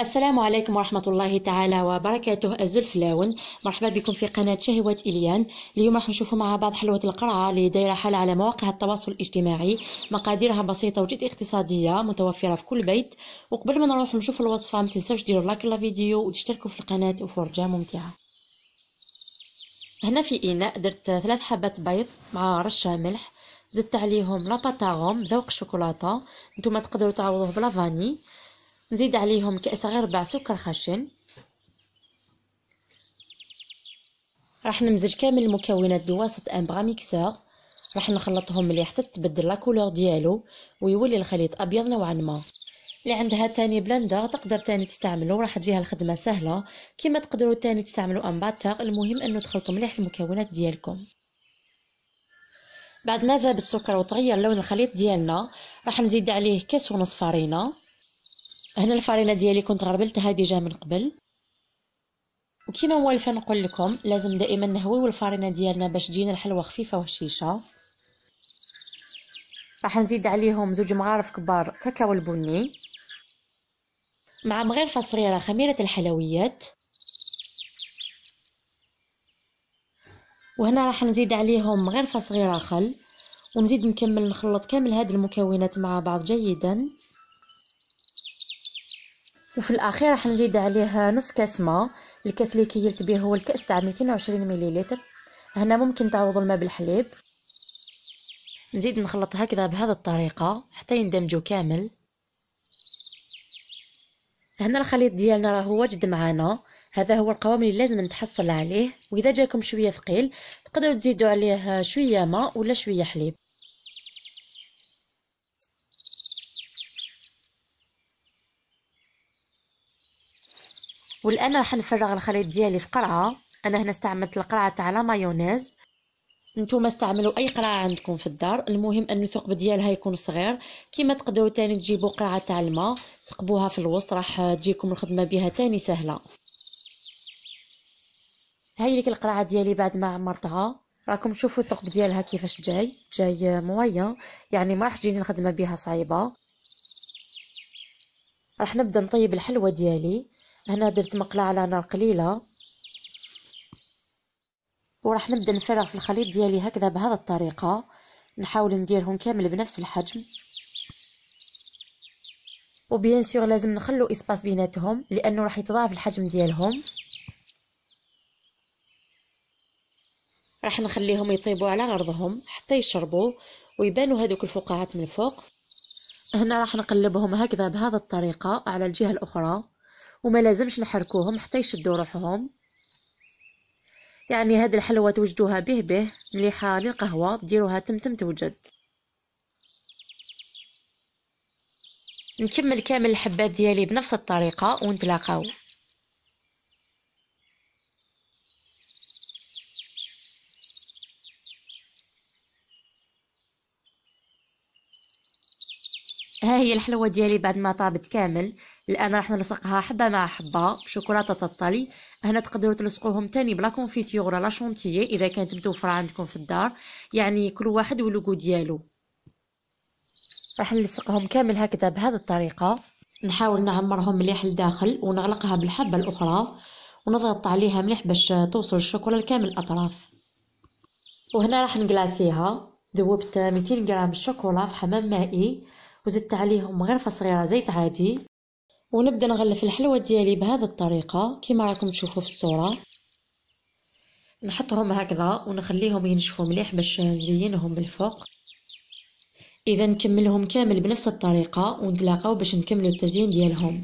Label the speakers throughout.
Speaker 1: السلام عليكم ورحمة الله تعالى وبركاته الزلفلاون مرحبا بكم في قناة شهوة إليان اليوم راح نشوفوا مع بعض حلوة القرعة اللي دايرة حالة على مواقع التواصل الاجتماعي مقاديرها بسيطة وجد اقتصادية متوفرة في كل بيت وقبل ما نروح نشوفوا الوصفة ما تنساوش ديروا لايك للفيديو وتشتركوا في القناة وفرجة ممتعة هنا في إناء درت ثلاث حبات بيض مع رشة ملح زدت عليهم لاباتاغوم ذوق شوكولاتة نتوما تقدروا تعوضوه بلافاني نزيد عليهم كأس ربع سكر خشن راح نمزج كامل المكونات بواسطة ان بغا ميكسور راح نخلطهم مليح حتى تبدل لا كولور ديالو ويولي الخليط ابيض نوعا ما اللي عندها تاني بلندر تقدر تاني تستعملو راح تجيها الخدمه سهله كما تقدروا تاني تستعملوا ان باتر المهم انه تخلطوا مليح المكونات ديالكم بعد ما ذاب السكر وتغير لون الخليط ديالنا راح نزيد عليه كاس ونص فرينه هنا الفرينه ديالي كنت غربلتها ديجا من قبل وكما موالفه نقول لكم لازم دائما نهويو الفرينه ديالنا باش تجينا الحلوه خفيفه وهشيشه راح نزيد عليهم زوج مغارف كبار كاكاو البني مع مغرفه صغيره خميره الحلويات وهنا راح نزيد عليهم مغرفه صغيره خل ونزيد نكمل نخلط كامل هاد المكونات مع بعض جيدا وفي الاخير راح نزيد عليه نص كاس ماء الكاس اللي كيلت به هو الكاس تاع 220 مليلتر هنا ممكن تعوضوا الماء بالحليب نزيد نخلط هكذا بهذه الطريقه حتى يندمجوا كامل هنا الخليط ديالنا راه واجد معانا هذا هو القوام اللي لازم نتحصل عليه واذا جاكم شويه ثقيل تقدروا تزيدوا عليه شويه ماء ولا شويه حليب والان راح نفرغ الخليط ديالي في قرعه انا هنا استعملت القرعه تاع لا مايونيز نتوما استعملوا اي قرعه عندكم في الدار المهم ان الثقب ديالها يكون صغير كيما تقدروا تاني تجيبوا قرعه تاع الماء ثقبوها في الوسط راح تجيكم الخدمه بها تاني سهله هاي لك القرعه ديالي بعد ما عمرتها راكم تشوفوا الثقب ديالها كيفاش جاي جاي مويا يعني ما راح تجيني الخدمه بها صعيبه راح نبدا نطيب الحلوى ديالي هنا درت مقلاة على نار قليله وراح نبدا نفرغ في الخليط ديالي هكذا بهذا الطريقه نحاول نديرهم كامل بنفس الحجم وبيان سور لازم نخلو اسباس بيناتهم لانه راح يتضاعف الحجم ديالهم راح نخليهم يطيبوا على ارضهم حتى يشربوا ويبانوا هذوك الفقاعات من فوق هنا راح نقلبهم هكذا بهذا الطريقه على الجهه الاخرى وما لازمش نحركوهم حتى يشدوا روحهم يعني هاد الحلوى توجدوها به به مليحه للقهوه ديروها تمتم توجد نكمل كامل الحبات ديالي بنفس الطريقه ونتلاقاو ها هي الحلوه ديالي بعد ما طابت كامل الان راح نلصقها حبه مع حبه بشوكولاته الطلي هنا تقدروا تلصقوهم تاني بلا كونفيتيغ ولا شونتيي اذا كانت متوفره عندكم في الدار يعني كل واحد واللوغو ديالو راح نلصقهم كامل هكذا بهذه الطريقه نحاول نعمرهم مليح لداخل ونغلقها بالحبه الاخرى ونضغط عليها مليح باش توصل الشوكولا لكامل الاطراف وهنا راح نكلاصيها ذوبت 200 غرام الشوكولا في حمام مائي وزدت عليهم غرفة صغيرة زيت عادي ونبدا نغلف الحلوة ديالي بهذه الطريقة كما راكم تشوفوا في الصورة نحطهم هكذا ونخليهم ينشفوا مليح باش نزينهم بالفوق اذا نكملهم كامل بنفس الطريقة ونتلاقاو باش نكملوا التزيين ديالهم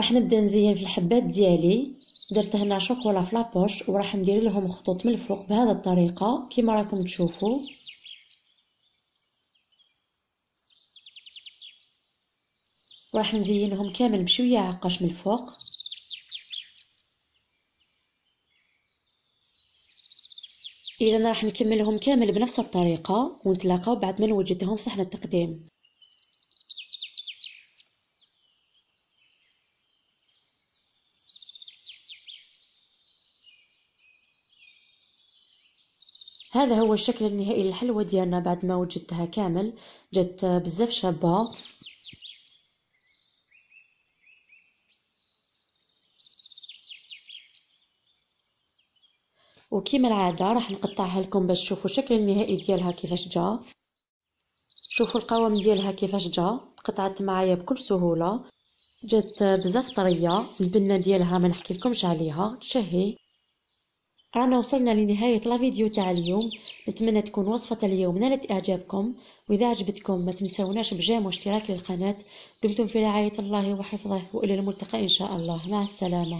Speaker 1: راح نبدا نزين في الحبات ديالي درت هنا شوكولا في لابوش وراح ندير لهم خطوط من الفوق بهذا الطريقه كما راكم تشوفوا وراح نزينهم كامل بشويه عقاش من الفوق اذا راح نكملهم كامل بنفس الطريقه ونتلاقاو بعد ما نوجدهم في صحن التقديم هذا هو الشكل النهائي للحلوى ديالنا بعد ما وجدتها كامل جات بزاف شابه وكما العاده راح نقطعها لكم باش تشوفوا الشكل النهائي ديالها كيفاش جا شوفوا القوام ديالها كيفاش جا تقطعت معايا بكل سهوله جات بزاف طريه البنه ديالها ما نحكي لكمش عليها تشهي رانا وصلنا لنهاية لا فيديو تاع اليوم نتمنى تكون وصفة اليوم نالت اعجابكم واذا عجبتكم ما تنسوناش بجيم واشتراك للقناة دمتم في رعاية الله وحفظه والى الملتقى ان شاء الله مع السلامة